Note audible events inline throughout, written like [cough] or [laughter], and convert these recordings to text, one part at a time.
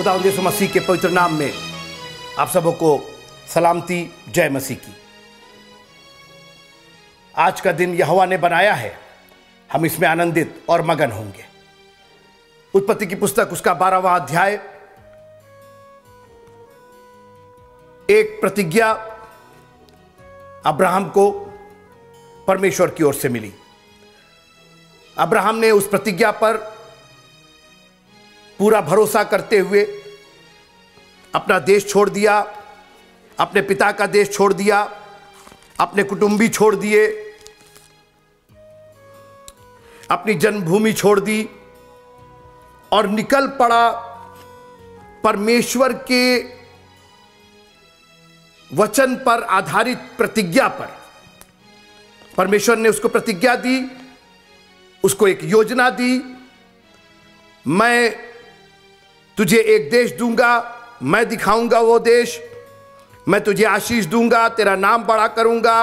खुदा यसु मसीह के पवित्र नाम में आप सबको सलामती जय मसीह की आज का दिन यहवा ने बनाया है हम इसमें आनंदित और मगन होंगे उत्पत्ति की पुस्तक उसका बारहवा अध्याय एक प्रतिज्ञा अब्राहम को परमेश्वर की ओर से मिली अब्राहम ने उस प्रतिज्ञा पर पूरा भरोसा करते हुए अपना देश छोड़ दिया अपने पिता का देश छोड़ दिया अपने कुटुंबी छोड़ दिए अपनी जन्मभूमि छोड़ दी और निकल पड़ा परमेश्वर के वचन पर आधारित प्रतिज्ञा पर परमेश्वर ने उसको प्रतिज्ञा दी उसको एक योजना दी मैं तुझे एक देश दूंगा मैं दिखाऊंगा वो देश मैं तुझे आशीष दूंगा तेरा नाम बड़ा करूंगा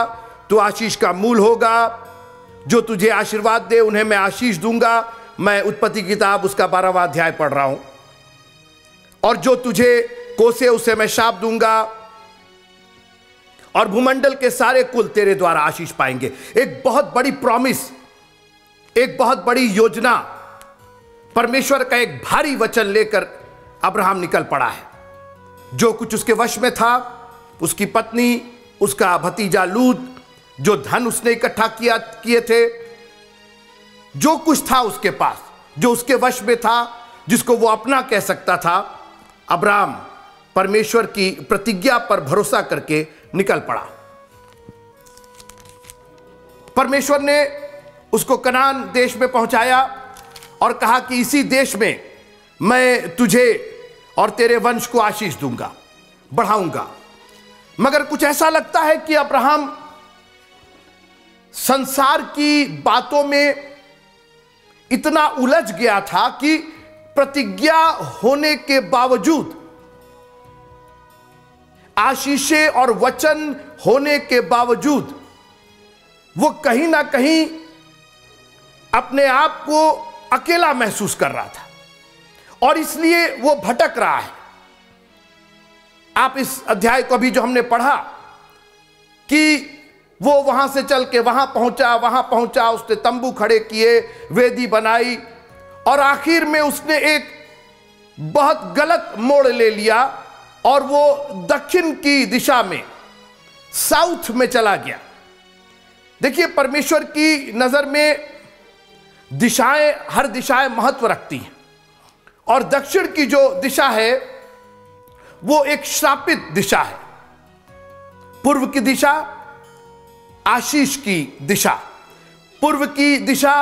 तू आशीष का मूल होगा जो तुझे आशीर्वाद दे उन्हें मैं आशीष दूंगा मैं उत्पत्ति किताब उसका बारहवा अध्याय पढ़ रहा हूं और जो तुझे कोसे उसे मैं शाप दूंगा और भूमंडल के सारे कुल तेरे द्वारा आशीष पाएंगे एक बहुत बड़ी प्रॉमिस एक बहुत बड़ी योजना परमेश्वर का एक भारी वचन लेकर अब्राहम निकल पड़ा है जो कुछ उसके वश में था उसकी पत्नी उसका भतीजा लूत जो धन उसने इकट्ठा किया किए थे जो कुछ था उसके पास जो उसके वश में था जिसको वो अपना कह सकता था अब्राम परमेश्वर की प्रतिज्ञा पर भरोसा करके निकल पड़ा परमेश्वर ने उसको कनान देश में पहुंचाया और कहा कि इसी देश में मैं तुझे और तेरे वंश को आशीष दूंगा बढ़ाऊंगा मगर कुछ ऐसा लगता है कि अब्राहम संसार की बातों में इतना उलझ गया था कि प्रतिज्ञा होने के बावजूद आशीषे और वचन होने के बावजूद वो कहीं ना कहीं अपने आप को अकेला महसूस कर रहा था और इसलिए वो भटक रहा है आप इस अध्याय को भी जो हमने पढ़ा कि वो वहां से चल के वहां पहुंचा वहां पहुंचा उसने तंबू खड़े किए वेदी बनाई और आखिर में उसने एक बहुत गलत मोड़ ले लिया और वो दक्षिण की दिशा में साउथ में चला गया देखिए परमेश्वर की नज़र में दिशाएं हर दिशाएं महत्व रखती हैं और दक्षिण की जो दिशा है वो एक श्रापित दिशा है पूर्व की दिशा आशीष की दिशा पूर्व की दिशा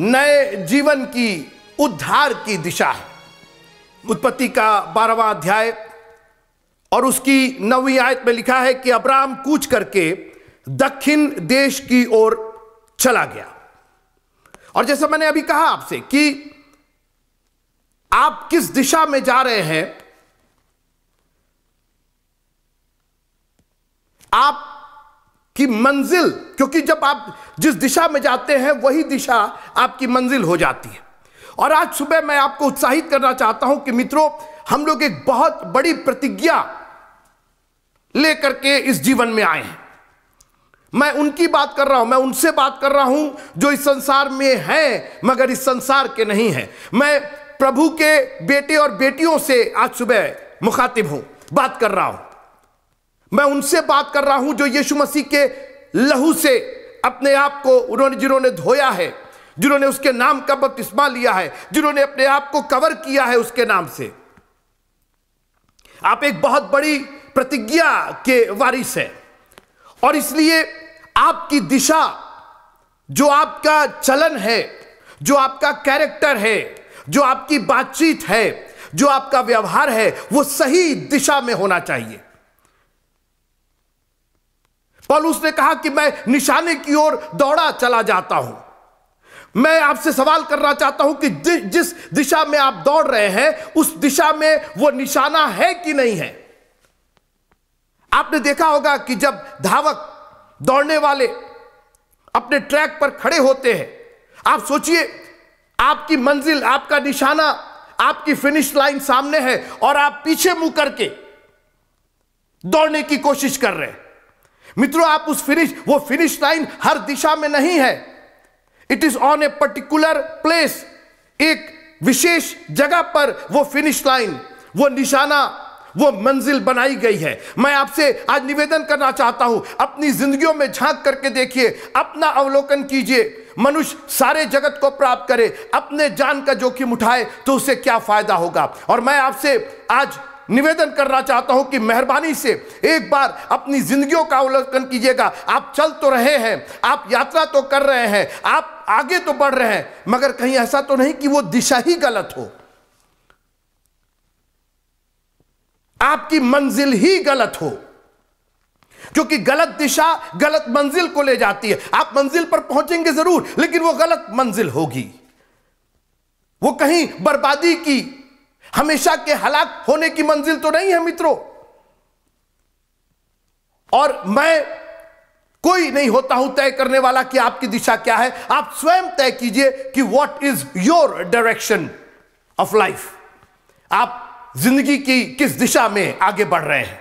नए जीवन की उद्धार की दिशा है उत्पत्ति का बारहवा अध्याय और उसकी नवी आयत में लिखा है कि अब्राम कूच करके दक्षिण देश की ओर चला गया और जैसा मैंने अभी कहा आपसे कि आप किस दिशा में जा रहे हैं आप की मंजिल क्योंकि जब आप जिस दिशा में जाते हैं वही दिशा आपकी मंजिल हो जाती है और आज सुबह मैं आपको उत्साहित करना चाहता हूं कि मित्रों हम लोग एक बहुत बड़ी प्रतिज्ञा लेकर के इस जीवन में आए हैं मैं उनकी बात कर रहा हूं मैं उनसे बात कर रहा हूं जो इस संसार में हैं मगर इस संसार के नहीं हैं मैं प्रभु के बेटे और बेटियों से आज सुबह मुखातिब हूं बात कर रहा हूं मैं उनसे बात कर रहा हूं जो यीशु मसीह के लहू से अपने आप को उन्होंने जिन्होंने धोया है जिन्होंने उसके नाम का बपतिस्मा लिया है जिन्होंने अपने आप को कवर किया है उसके नाम से आप एक बहुत बड़ी प्रतिज्ञा के वारिस है और इसलिए आपकी दिशा जो आपका चलन है जो आपका कैरेक्टर है जो आपकी बातचीत है जो आपका व्यवहार है वो सही दिशा में होना चाहिए पॉलुस ने कहा कि मैं निशाने की ओर दौड़ा चला जाता हूं मैं आपसे सवाल करना चाहता हूं कि जि, जिस दिशा में आप दौड़ रहे हैं उस दिशा में वो निशाना है कि नहीं है आपने देखा होगा कि जब धावक दौड़ने वाले अपने ट्रैक पर खड़े होते हैं आप सोचिए आपकी मंजिल आपका निशाना आपकी फिनिश लाइन सामने है और आप पीछे मुंह करके दौड़ने की कोशिश कर रहे हैं मित्रों आप उस फिनिश वो फिनिश लाइन हर दिशा में नहीं है it is on a particular place एक विशेष जगह पर वो फिनिश लाइन वो निशाना वो मंजिल बनाई गई है मैं आपसे आज निवेदन करना चाहता हूं अपनी जिंदगियों में झांक करके देखिए अपना अवलोकन कीजिए मनुष्य सारे जगत को प्राप्त करे अपने जान का जोखिम उठाए तो उसे क्या फायदा होगा और मैं आपसे आज निवेदन करना चाहता हूं कि मेहरबानी से एक बार अपनी जिंदगियों का अवलोकन कीजिएगा आप चल तो रहे हैं आप यात्रा तो कर रहे हैं आप आगे तो बढ़ रहे हैं मगर कहीं ऐसा तो नहीं कि वो दिशा ही गलत हो आपकी मंजिल ही गलत हो क्योंकि गलत दिशा गलत मंजिल को ले जाती है आप मंजिल पर पहुंचेंगे जरूर लेकिन वो गलत मंजिल होगी वो कहीं बर्बादी की हमेशा के हलाक होने की मंजिल तो नहीं है मित्रों और मैं कोई नहीं होता हूं तय करने वाला कि आपकी दिशा क्या है आप स्वयं तय कीजिए कि what is your direction of life आप जिंदगी की किस दिशा में आगे बढ़ रहे हैं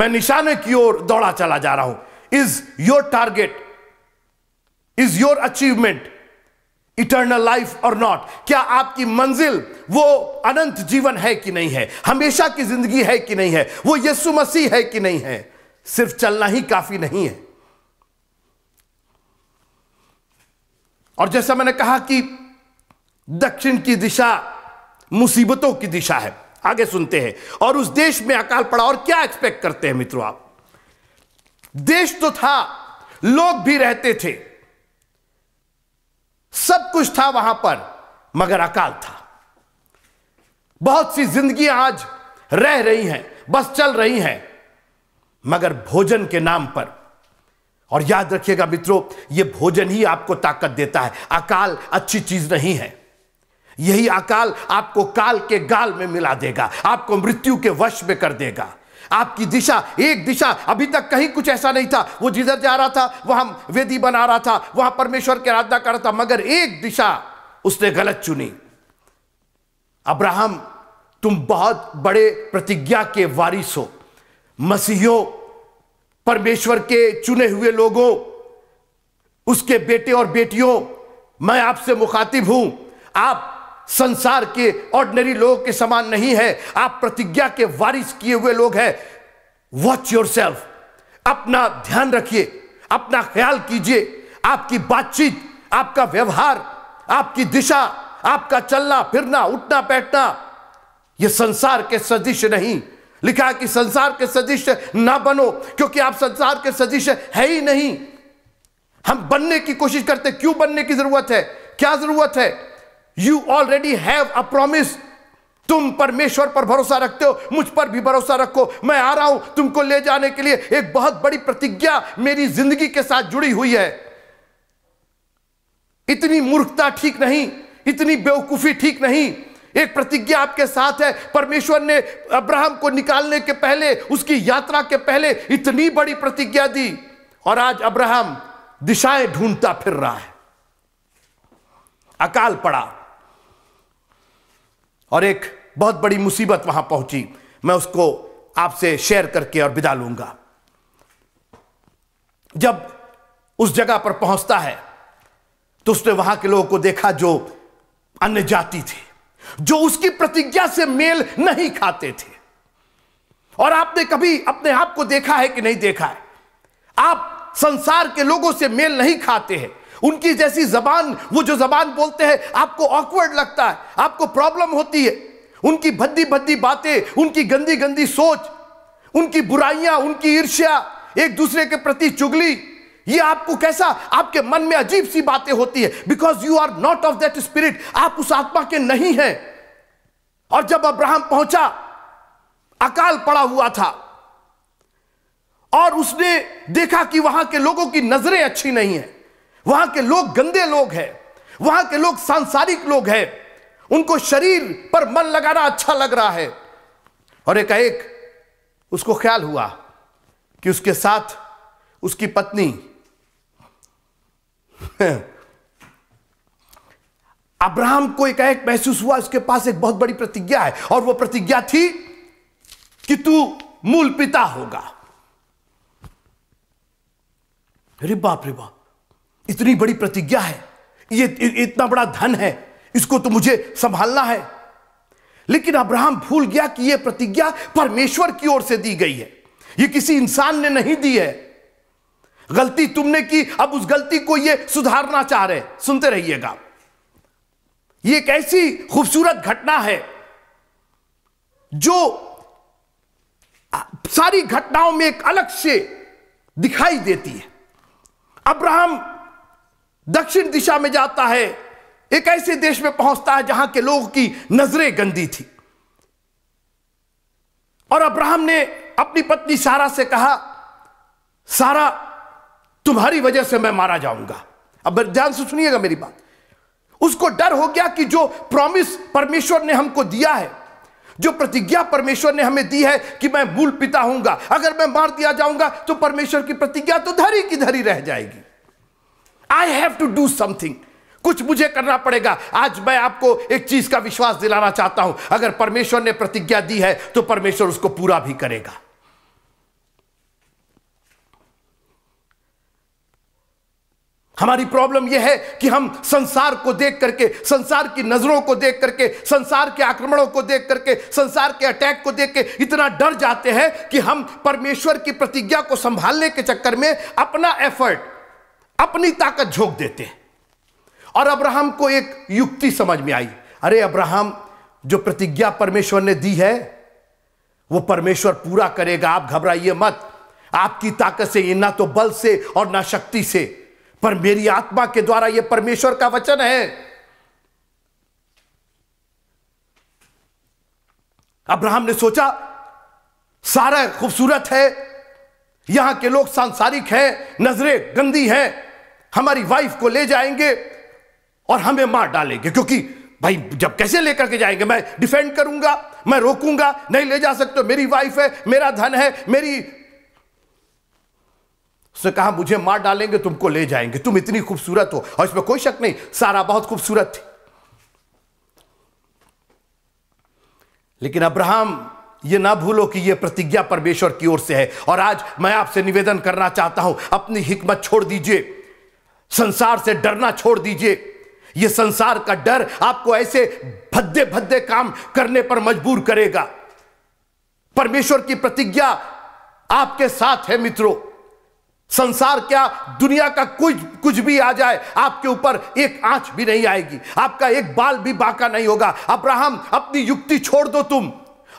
मैं निशाने की ओर दौड़ा चला जा रहा हूं is your target is your achievement eternal life और नॉट क्या आपकी मंजिल वो अनंत जीवन है कि नहीं है हमेशा की जिंदगी है कि नहीं है वो यीशु मसीह है कि नहीं है सिर्फ चलना ही काफी नहीं है और जैसा मैंने कहा कि दक्षिण की दिशा मुसीबतों की दिशा है आगे सुनते हैं और उस देश में अकाल पड़ा और क्या एक्सपेक्ट करते हैं मित्रों आप देश तो था लोग भी रहते थे सब कुछ था वहां पर मगर अकाल था बहुत सी जिंदगी आज रह रही हैं बस चल रही हैं मगर भोजन के नाम पर और याद रखिएगा मित्रों यह भोजन ही आपको ताकत देता है अकाल अच्छी चीज नहीं है यही अकाल आपको काल के गाल में मिला देगा आपको मृत्यु के वश में कर देगा आपकी दिशा एक दिशा अभी तक कहीं कुछ ऐसा नहीं था वो जिधर जा रहा था वहां वेदी बना रहा था वहां परमेश्वर की आराधना कर रहा था मगर एक दिशा उसने गलत चुनी अब्राहम तुम बहुत बड़े प्रतिज्ञा के वारिस हो मसीहों परमेश्वर के चुने हुए लोगों उसके बेटे और बेटियों मैं आपसे मुखातिब हूं आप संसार के ऑर्डनरी लोगों के समान नहीं है आप प्रतिज्ञा के वारिस किए हुए लोग हैं वॉच योर सेल्फ अपना ध्यान रखिए अपना ख्याल कीजिए आपकी बातचीत आपका व्यवहार आपकी दिशा आपका चलना फिरना उठना बैठना यह संसार के सदिश नहीं लिखा कि संसार के सदिश ना बनो क्योंकि आप संसार के सदिश है ही नहीं हम बनने की कोशिश करते क्यों बनने की जरूरत है क्या जरूरत है you already have a promise तुम परमेश्वर पर भरोसा रखते हो मुझ पर भी भरोसा रखो मैं आ रहा हूं तुमको ले जाने के लिए एक बहुत बड़ी प्रतिज्ञा मेरी जिंदगी के साथ जुड़ी हुई है इतनी मूर्खता ठीक नहीं इतनी बेवकूफी ठीक नहीं एक प्रतिज्ञा आपके साथ है परमेश्वर ने अब्राहम को निकालने के पहले उसकी यात्रा के पहले इतनी बड़ी प्रतिज्ञा दी और आज अब्राहम दिशाएं ढूंढता फिर रहा है अकाल पड़ा और एक बहुत बड़ी मुसीबत वहां पहुंची मैं उसको आपसे शेयर करके और विदा लूंगा जब उस जगह पर पहुंचता है तो उसने वहां के लोगों को देखा जो अन्य जाति थे जो उसकी प्रतिज्ञा से मेल नहीं खाते थे और आपने कभी अपने आप को देखा है कि नहीं देखा है आप संसार के लोगों से मेल नहीं खाते हैं उनकी जैसी जबान वो जो जबान बोलते हैं आपको ऑकवर्ड लगता है आपको प्रॉब्लम होती है उनकी भद्दी भद्दी बातें उनकी गंदी गंदी सोच उनकी बुराइयां उनकी ईर्ष्या एक दूसरे के प्रति चुगली ये आपको कैसा आपके मन में अजीब सी बातें होती है because you are not of that spirit आप उस आत्मा के नहीं हैं और जब अब्राहम पहुंचा अकाल पड़ा हुआ था और उसने देखा कि वहां के लोगों की नजरें अच्छी नहीं है वहां के लोग गंदे लोग हैं वहां के लोग सांसारिक लोग हैं उनको शरीर पर मन लगाना अच्छा लग रहा है और एक एक उसको ख्याल हुआ कि उसके साथ उसकी पत्नी [laughs] अब्राहम को एक एक महसूस हुआ उसके पास एक बहुत बड़ी प्रतिज्ञा है और वो प्रतिज्ञा थी कि तू मूल पिता होगा रिबाप रिबाप इतनी बड़ी प्रतिज्ञा है ये इतना बड़ा धन है इसको तो मुझे संभालना है लेकिन अब्राहम भूल गया कि यह प्रतिज्ञा परमेश्वर की ओर से दी गई है यह किसी इंसान ने नहीं दी है गलती तुमने की अब उस गलती को यह सुधारना चाह रहे सुनते रहिएगा यह एक ऐसी खूबसूरत घटना है जो सारी घटनाओं में एक अलग से दिखाई देती है अब्राहम दक्षिण दिशा में जाता है एक ऐसे देश में पहुंचता है जहां के लोगों की नजरें गंदी थी और अब्राहम ने अपनी पत्नी सारा से कहा सारा तुम्हारी वजह से मैं मारा जाऊंगा अब ध्यान से सुनिएगा मेरी बात उसको डर हो गया कि जो प्रॉमिस परमेश्वर ने हमको दिया है जो प्रतिज्ञा परमेश्वर ने हमें दी है कि मैं मूल पिता हूंगा अगर मैं मार दिया जाऊंगा तो परमेश्वर की प्रतिज्ञा तो धरी की धरी रह जाएगी I have to do something कुछ मुझे करना पड़ेगा आज मैं आपको एक चीज का विश्वास दिलाना चाहता हूं अगर परमेश्वर ने प्रतिज्ञा दी है तो परमेश्वर उसको पूरा भी करेगा हमारी प्रॉब्लम यह है कि हम संसार को देख करके संसार की नजरों को देख करके संसार के आक्रमणों को देख करके संसार के अटैक को देख के इतना डर जाते हैं कि हम परमेश्वर की प्रतिज्ञा को संभालने के चक्कर में अपना एफर्ट अपनी ताकत झोंक देते हैं और अब्राहम को एक युक्ति समझ में आई अरे अब्राहम जो प्रतिज्ञा परमेश्वर ने दी है वो परमेश्वर पूरा करेगा आप घबराइए मत आपकी ताकत से ये ना तो बल से और ना शक्ति से पर मेरी आत्मा के द्वारा ये परमेश्वर का वचन है अब्राहम ने सोचा सारा खूबसूरत है यहां के लोग सांसारिक हैं नजरें गंदी हैं हमारी वाइफ को ले जाएंगे और हमें मार डालेंगे क्योंकि भाई जब कैसे लेकर के जाएंगे मैं डिफेंड करूंगा मैं रोकूंगा नहीं ले जा सकते मेरी वाइफ है मेरा धन है मेरी उसने कहा मुझे मार डालेंगे तुमको ले जाएंगे तुम इतनी खूबसूरत हो और इसमें कोई शक नहीं सारा बहुत खूबसूरत थी लेकिन अब्राहम ये ना भूलो कि यह प्रतिज्ञा परमेश्वर की ओर से है और आज मैं आपसे निवेदन करना चाहता हूं अपनी हिकमत छोड़ दीजिए संसार से डरना छोड़ दीजिए यह संसार का डर आपको ऐसे भद्दे भद्दे काम करने पर मजबूर करेगा परमेश्वर की प्रतिज्ञा आपके साथ है मित्रों संसार क्या दुनिया का कुछ कुछ भी आ जाए आपके ऊपर एक आंच भी नहीं आएगी आपका एक बाल भी बाका नहीं होगा अब्राहम अपनी युक्ति छोड़ दो तुम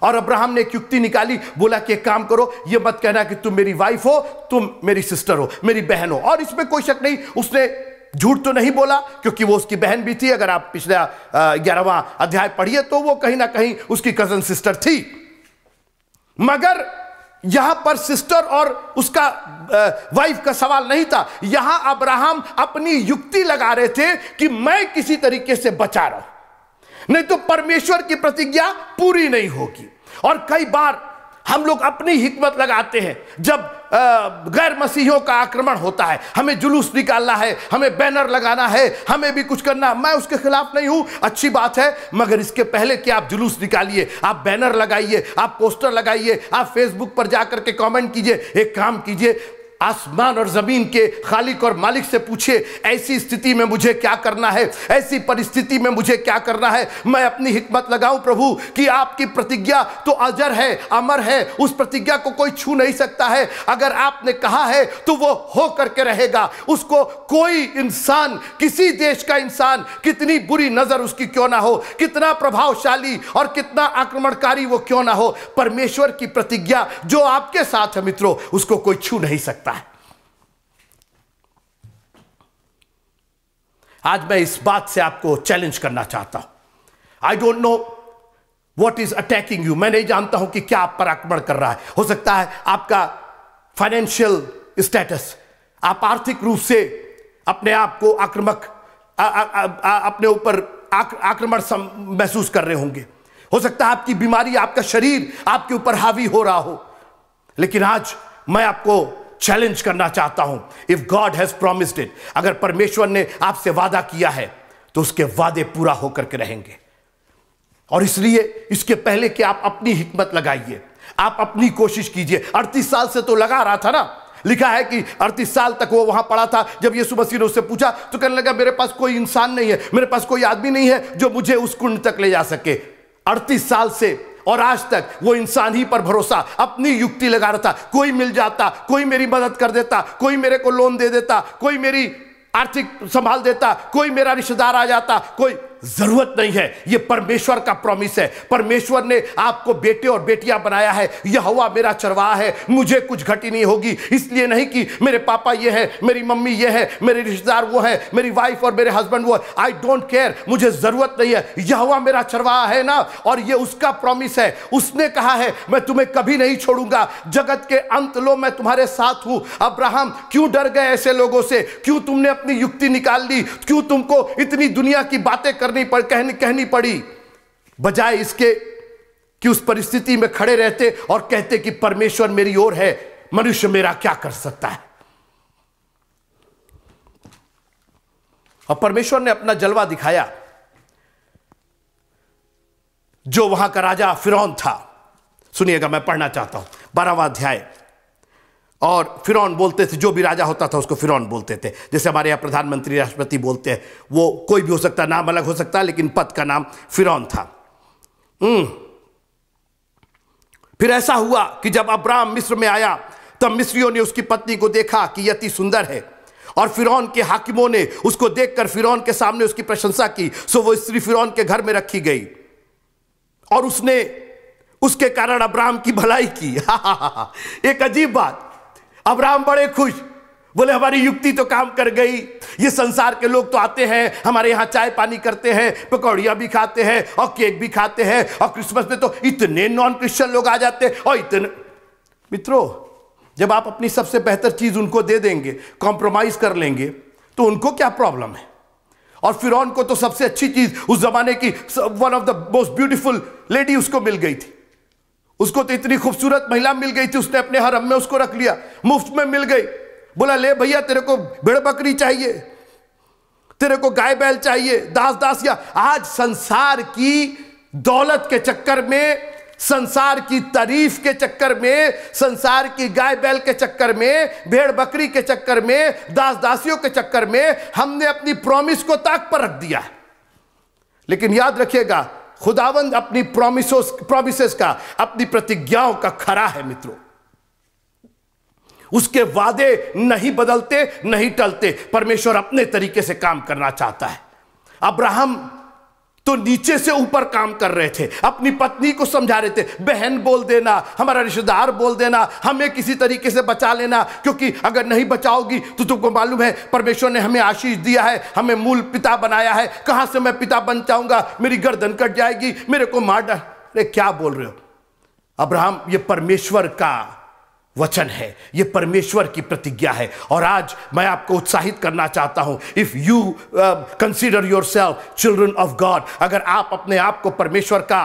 और अब्राहम ने एक युक्ति निकाली बोला कि काम करो यह मत कहना कि तुम मेरी वाइफ हो तुम मेरी सिस्टर हो मेरी बहन हो और इसमें कोई शक नहीं उसने झूठ तो नहीं बोला क्योंकि वो उसकी बहन भी थी अगर आप पिछला ग्यारहवा अध्याय पढ़िए तो वो कहीं ना कहीं उसकी कजन सिस्टर थी मगर यहां पर सिस्टर और उसका वाइफ का सवाल नहीं था यहां अब्राहम अपनी युक्ति लगा रहे थे कि मैं किसी तरीके से बचा रहा हूं नहीं तो परमेश्वर की प्रतिज्ञा पूरी नहीं होगी और कई बार हम लोग अपनी हिकमत लगाते हैं जब गैर मसीहियों का आक्रमण होता है हमें जुलूस निकालना है हमें बैनर लगाना है हमें भी कुछ करना मैं उसके खिलाफ नहीं हूं अच्छी बात है मगर इसके पहले कि आप जुलूस निकालिए आप बैनर लगाइए आप पोस्टर लगाइए आप फेसबुक पर जाकर के कमेंट कीजिए एक काम कीजिए आसमान और ज़मीन के खालिक और मालिक से पूछे ऐसी स्थिति में मुझे क्या करना है ऐसी परिस्थिति में मुझे क्या करना है मैं अपनी हिकमत लगाऊं प्रभु कि आपकी प्रतिज्ञा तो अजर है अमर है उस प्रतिज्ञा को कोई छू नहीं सकता है अगर आपने कहा है तो वो हो करके रहेगा उसको कोई इंसान किसी देश का इंसान कितनी बुरी नज़र उसकी क्यों ना हो कितना प्रभावशाली और कितना आक्रमणकारी वो क्यों ना हो परमेश्वर की प्रतिज्ञा जो आपके साथ है मित्रों उसको कोई छू नहीं सकता आज मैं इस बात से आपको चैलेंज करना चाहता हूं I don't know what is attacking you मैं नहीं जानता हूं कि क्या आप पर आक्रमण कर रहा है हो सकता है आपका फाइनेंशियल स्टेटस आप आर्थिक रूप से अपने आप को आक्रमक अपने ऊपर आक्रमण महसूस कर रहे होंगे हो सकता है आपकी बीमारी आपका शरीर आपके ऊपर हावी हो रहा हो लेकिन आज मैं आपको चैलेंज करना चाहता हूं if God has promised it अगर परमेश्वर ने आपसे वादा किया है तो उसके वादे पूरा होकर के रहेंगे और इसलिए इसके पहले कि आप अपनी हिकमत लगाइए आप अपनी कोशिश कीजिए अड़तीस साल से तो लगा रहा था ना लिखा है कि अड़तीस साल तक वो वहां पड़ा था जब यीशु मसीह ने उससे पूछा तो कहने लगा मेरे पास कोई इंसान नहीं है मेरे पास कोई आदमी नहीं है जो मुझे उस कुंड तक ले जा सके अड़तीस साल से और आज तक वो इंसान ही पर भरोसा अपनी युक्ति लगा रहा था कोई मिल जाता कोई मेरी मदद कर देता कोई मेरे को लोन दे देता कोई मेरी आर्थिक संभाल देता कोई मेरा रिश्तेदार आ जाता कोई जरूरत नहीं है यह परमेश्वर का प्रॉमिस है परमेश्वर ने आपको बेटे और बेटियां बनाया है यह हवा मेरा चरवाहा है मुझे कुछ घटी नहीं होगी इसलिए नहीं कि मेरे पापा ये है मेरी मम्मी ये है मेरे रिश्तेदार वो है मेरी वाइफ और मेरे हस्बैंड वो आई डोंट केयर मुझे जरूरत नहीं है यह हवा मेरा चरवाहा है ना और यह उसका प्रॉमिस है उसने कहा है मैं तुम्हें कभी नहीं छोड़ूंगा जगत के अंत लो मैं तुम्हारे साथ हूं अब्राहम क्यों डर गए ऐसे लोगों से क्यों तुमने अपनी युक्ति निकाल ली क्यों तुमको इतनी दुनिया की बातें करनी करनी पड़ कहनी कहनी पड़ी बजाय इसके कि उस परिस्थिति में खड़े रहते और कहते कि परमेश्वर मेरी ओर है मनुष्य मेरा क्या कर सकता है और परमेश्वर ने अपना जलवा दिखाया जो वहां का राजा फिरौन था सुनिएगा मैं पढ़ना चाहता हूं बारहवा अध्याय और फिरौन बोलते थे जो भी राजा होता था उसको फिरौन बोलते थे जैसे हमारे यहाँ प्रधानमंत्री राष्ट्रपति बोलते हैं वो कोई भी हो सकता नाम अलग हो सकता लेकिन पद का नाम फिरौन था हम्म। फिर ऐसा हुआ कि जब अब्राम मिस्र में आया तब मिस्रियों ने उसकी पत्नी को देखा कि यति सुंदर है और फिरौन के हाकिमों ने उसको देखकर फिरौन के सामने उसकी प्रशंसा की सो वो स्त्री फिरौन के घर में रखी गई और उसने उसके कारण अब्राम की भलाई की हा हा हा एक अजीब बात अब राम बड़े खुश बोले हमारी युक्ति तो काम कर गई ये संसार के लोग तो आते हैं हमारे यहाँ चाय पानी करते हैं पकौड़ियाँ भी खाते हैं और केक भी खाते हैं और क्रिसमस में तो इतने नॉन क्रिश्चियन लोग आ जाते हैं और इतने मित्रों जब आप अपनी सबसे बेहतर चीज़ उनको दे देंगे कॉम्प्रोमाइज़ कर लेंगे तो उनको क्या प्रॉब्लम है और फिर को तो सबसे अच्छी चीज़ उस जमाने की one of the most beautiful lady उसको मिल गई थी उसको तो इतनी खूबसूरत महिला मिल गई थी उसने अपने हरम में उसको रख लिया मुफ्त में मिल गई बोला ले भैया तेरे को भेड़ बकरी चाहिए तेरे को गाय बैल चाहिए दास दास या आज संसार की दौलत के चक्कर में संसार की तारीफ के चक्कर में संसार की गाय बैल के चक्कर में भेड़ बकरी के चक्कर में दास दासियों के चक्कर में हमने अपनी प्रॉमिस को ताक पर रख दिया लेकिन याद रखिएगा खुदावंद अपनी प्रोमिसोस प्रोमिस का अपनी प्रतिज्ञाओं का खरा है मित्रों उसके वादे नहीं बदलते नहीं टलते परमेश्वर अपने तरीके से काम करना चाहता है अब्राहम तो नीचे से ऊपर काम कर रहे थे अपनी पत्नी को समझा रहे थे बहन बोल देना हमारा रिश्तेदार बोल देना हमें किसी तरीके से बचा लेना क्योंकि अगर नहीं बचाओगी तो तुमको मालूम है परमेश्वर ने हमें आशीष दिया है हमें मूल पिता बनाया है कहाँ से मैं पिता बन जाऊंगा मेरी गर्दन कट जाएगी मेरे को मार डे अरे क्या बोल रहे हो अब्राहम ये परमेश्वर का वचन है ये परमेश्वर की प्रतिज्ञा है और आज मैं आपको उत्साहित करना चाहता हूं if you consider your self children of God अगर आप अपने आप को परमेश्वर का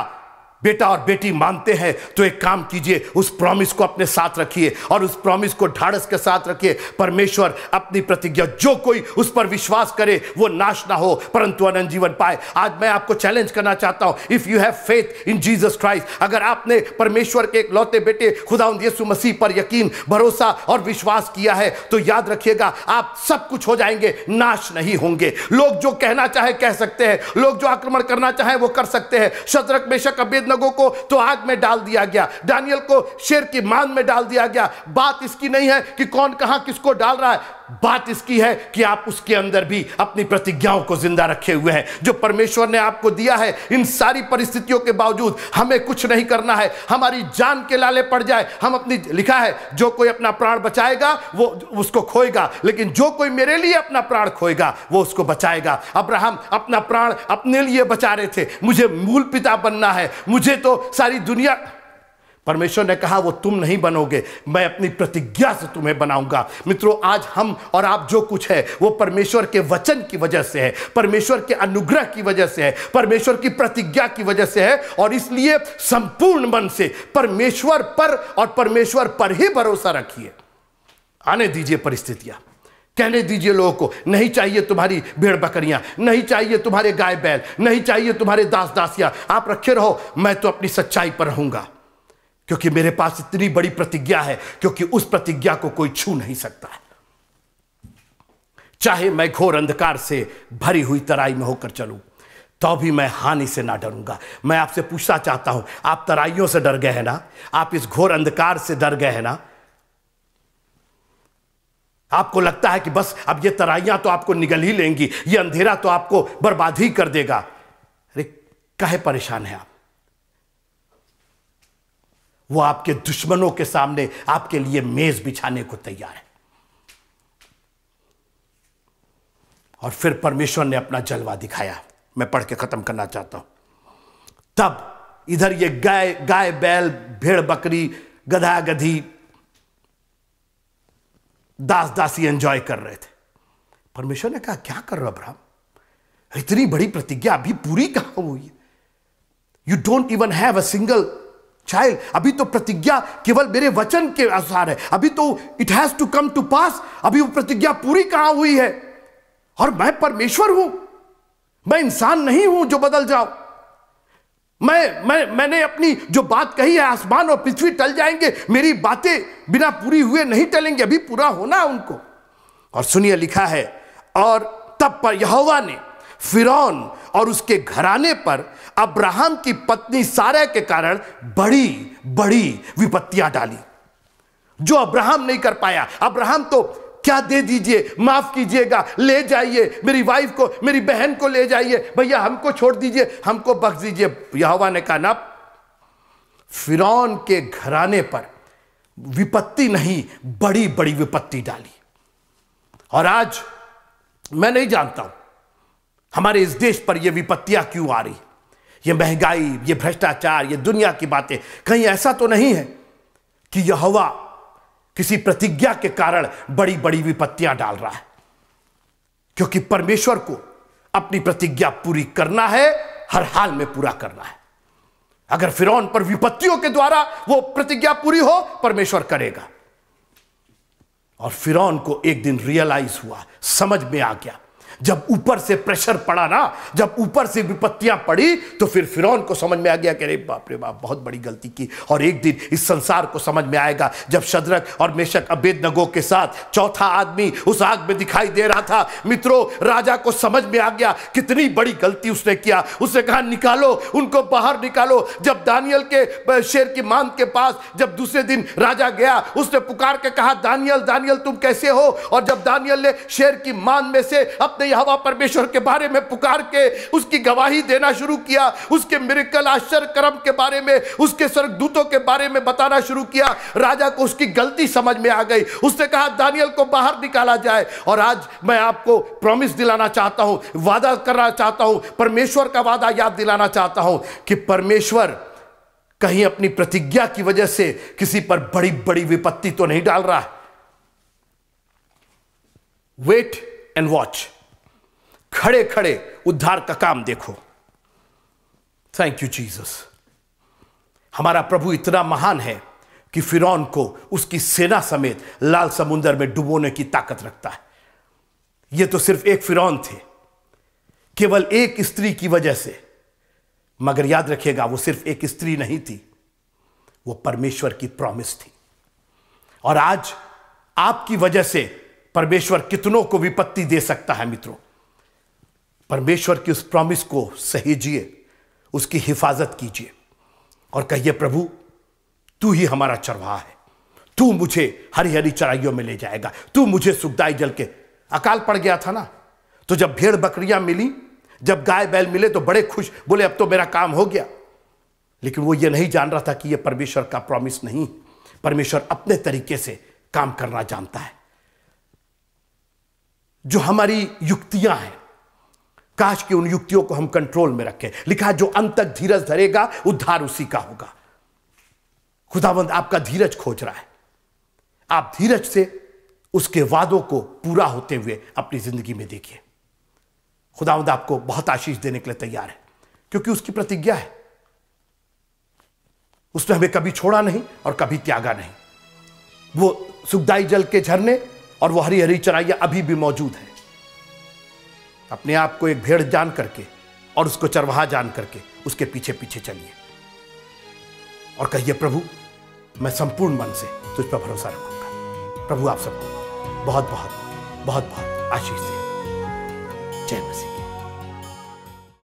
बेटा और बेटी मानते हैं तो एक काम कीजिए उस प्रॉमिस को अपने साथ रखिए और उस प्रॉमिस को ढाड़स के साथ रखिए परमेश्वर अपनी प्रतिज्ञा जो कोई उस पर विश्वास करे वो नाश ना हो परंतु अनंत जीवन पाए आज मैं आपको चैलेंज करना चाहता हूं if you have faith in Jesus Christ अगर आपने परमेश्वर के एक लौते बेटे खुदा यीशु मसीह पर यकीन भरोसा और विश्वास किया है तो याद रखिएगा आप सब कुछ हो जाएंगे नाश नहीं होंगे लोग जो कहना चाहे कह सकते हैं लोग जो आक्रमण करना चाहे वो कर सकते हैं शतरक बेशक अबेद लोगों को तो आग में डाल दिया गया डैनियल को शेर की मान में डाल दिया गया बात इसकी नहीं है कि कौन कहां किसको डाल रहा है बात इसकी है कि आप उसके अंदर भी अपनी प्रतिज्ञाओं को जिंदा रखे हुए हैं जो परमेश्वर ने आपको दिया है इन सारी परिस्थितियों के बावजूद हमें कुछ नहीं करना है हमारी जान के लाले पड़ जाए हम अपनी लिखा है जो कोई अपना प्राण बचाएगा वो उसको खोएगा लेकिन जो कोई मेरे लिए अपना प्राण खोएगा वो उसको बचाएगा अब्राहम अपना प्राण अपने लिए बचा रहे थे मुझे मूल पिता बनना है मुझे तो सारी दुनिया परमेश्वर ने कहा वो तुम नहीं बनोगे मैं अपनी प्रतिज्ञा से तुम्हें बनाऊंगा मित्रों आज हम और आप जो कुछ है वो परमेश्वर के वचन की वजह से है परमेश्वर के अनुग्रह की वजह से है परमेश्वर की प्रतिज्ञा की वजह से है और इसलिए संपूर्ण मन से परमेश्वर पर और परमेश्वर पर ही भरोसा रखिए आने दीजिए परिस्थितियां कहने दीजिए लोगों को नहीं चाहिए तुम्हारी भेड़ बकरियां नहीं चाहिए तुम्हारे गाय बैल नहीं चाहिए तुम्हारे दास दासियां आप रखे रहो मैं तो अपनी सच्चाई पर रहूंगा क्योंकि मेरे पास इतनी बड़ी प्रतिज्ञा है क्योंकि उस प्रतिज्ञा को कोई छू नहीं सकता है चाहे मैं घोर अंधकार से भरी हुई तराई में होकर चलूं तो भी मैं हानि से ना डरूंगा मैं आपसे पूछना चाहता हूं आप तराइयों से डर गए हैं ना आप इस घोर अंधकार से डर गए हैं ना आपको लगता है कि बस अब ये तराइयां तो आपको निगल ही लेंगी ये अंधेरा तो आपको बर्बाद ही कर देगा अरे कहे परेशान है आप वो आपके दुश्मनों के सामने आपके लिए मेज बिछाने को तैयार है और फिर परमेश्वर ने अपना जलवा दिखाया मैं पढ़ के खत्म करना चाहता हूं तब इधर ये गाय गाय बैल भेड़ बकरी गधा गधी दास दासी एंजॉय कर रहे थे परमेश्वर ने कहा क्या कर रहे हो अब्राहम इतनी बड़ी प्रतिज्ञा अभी पूरी कहां हुई है you don't even have a single child अभी तो प्रतिज्ञा केवल मेरे वचन के अनुसार है अभी तो it has to come to pass अभी वो प्रतिज्ञा पूरी कहां हुई है और मैं परमेश्वर हूं मैं इंसान नहीं हूं जो बदल जाओ मैं मैं मैंने अपनी जो बात कही है आसमान और पृथ्वी टल जाएंगे मेरी बातें बिना पूरी हुए नहीं टलेंगे अभी पूरा होना उनको और सुनिए लिखा है और तब पर यहोवा ने फिरौन और उसके घराने पर अब्राहम की पत्नी सारा के कारण बड़ी बड़ी विपत्तियां डाली जो अब्राहम नहीं कर पाया अब्राहम तो क्या दे दीजिए माफ कीजिएगा ले जाइए मेरी वाइफ को मेरी बहन को ले जाइए भैया हमको छोड़ दीजिए हमको बख्श दीजिए यहावा ने कहा ना फिरौन के घराने पर विपत्ति नहीं बड़ी बड़ी विपत्ति डाली और आज मैं नहीं जानता हूं हमारे इस देश पर यह विपत्तियां क्यों आ रही ये महंगाई ये भ्रष्टाचार ये दुनिया की बातें कहीं ऐसा तो नहीं है कि यह हवा किसी प्रतिज्ञा के कारण बड़ी बड़ी विपत्तियां डाल रहा है क्योंकि परमेश्वर को अपनी प्रतिज्ञा पूरी करना है हर हाल में पूरा करना है अगर फिर पर विपत्तियों के द्वारा वो प्रतिज्ञा पूरी हो परमेश्वर करेगा और फिर को एक दिन रियलाइज हुआ समझ में आ गया जब ऊपर से प्रेशर पड़ा ना जब ऊपर से विपत्तियां पड़ी तो फिर फिरौन को समझ में आ गया कि अरे बाप रे बाप बहुत बड़ी गलती की और एक दिन इस संसार को समझ में आएगा जब शदरक और मेशक अबेद नगो के साथ चौथा आदमी उस आग में दिखाई दे रहा था मित्रों राजा को समझ में आ गया कितनी बड़ी गलती उसने किया उसने कहा निकालो उनको बाहर निकालो जब दानियल के शेर की मांग के पास जब दूसरे दिन राजा गया उसने पुकार के कहा दानियल दानियल तुम कैसे हो और जब दानियल ने शेर की मांग में से अपने हवाई हवा परमेश्वर के बारे में पुकार के उसकी गवाही देना शुरू किया उसके मिरकल आश्चर्य कर्म के बारे में उसके स्वर्गदूतों के बारे में बताना शुरू किया राजा को उसकी गलती समझ में आ गई उसने कहा दानियल को बाहर निकाला जाए और आज मैं आपको प्रॉमिस दिलाना चाहता हूँ वादा करना चाहता हूँ परमेश्वर का वादा याद दिलाना चाहता हूँ कि परमेश्वर कहीं अपनी प्रतिज्ञा की वजह से किसी पर बड़ी बड़ी विपत्ति तो नहीं डाल रहा है वेट एंड वॉच खड़े खड़े उद्धार का काम देखो थैंक यू जीसस हमारा प्रभु इतना महान है कि फिरौन को उसकी सेना समेत लाल समुंदर में डुबोने की ताकत रखता है यह तो सिर्फ एक फिरौन थे केवल एक स्त्री की वजह से मगर याद रखिएगा वो सिर्फ एक स्त्री नहीं थी वो परमेश्वर की प्रॉमिस थी और आज आपकी वजह से परमेश्वर कितनों को विपत्ति दे सकता है मित्रों परमेश्वर की उस प्रॉमिस को सहेजिए उसकी हिफाजत कीजिए और कहिए प्रभु तू ही हमारा चरवाहा है तू मुझे हरी हरी चराइयों में ले जाएगा तू मुझे सुखदाई जल के अकाल पड़ गया था ना तो जब भेड़ बकरियां मिली जब गाय बैल मिले तो बड़े खुश बोले अब तो मेरा काम हो गया लेकिन वो ये नहीं जान रहा था कि ये परमेश्वर का प्रॉमिस नहीं परमेश्वर अपने तरीके से काम करना जानता है जो हमारी युक्तियां हैं काश कि उन युक्तियों को हम कंट्रोल में रखें लिखा जो अंत तक धीरज धरेगा उद्धार उसी का होगा खुदाबंद आपका धीरज खोज रहा है आप धीरज से उसके वादों को पूरा होते हुए अपनी जिंदगी में देखिए खुदावंद आपको बहुत आशीष देने के लिए तैयार है क्योंकि उसकी प्रतिज्ञा है उसने हमें कभी छोड़ा नहीं और कभी त्यागा नहीं वो सुखदाई जल के झरने और वो हरी हरी चराइया अभी भी मौजूद है अपने आप को एक भेड़ जान करके और उसको चरवाहा जान करके उसके पीछे पीछे चलिए और कहिए प्रभु मैं संपूर्ण मन से तुझ पर भरोसा रखूंगा प्रभु आप सबको बहुत बहुत बहुत बहुत आशीष जय मसीह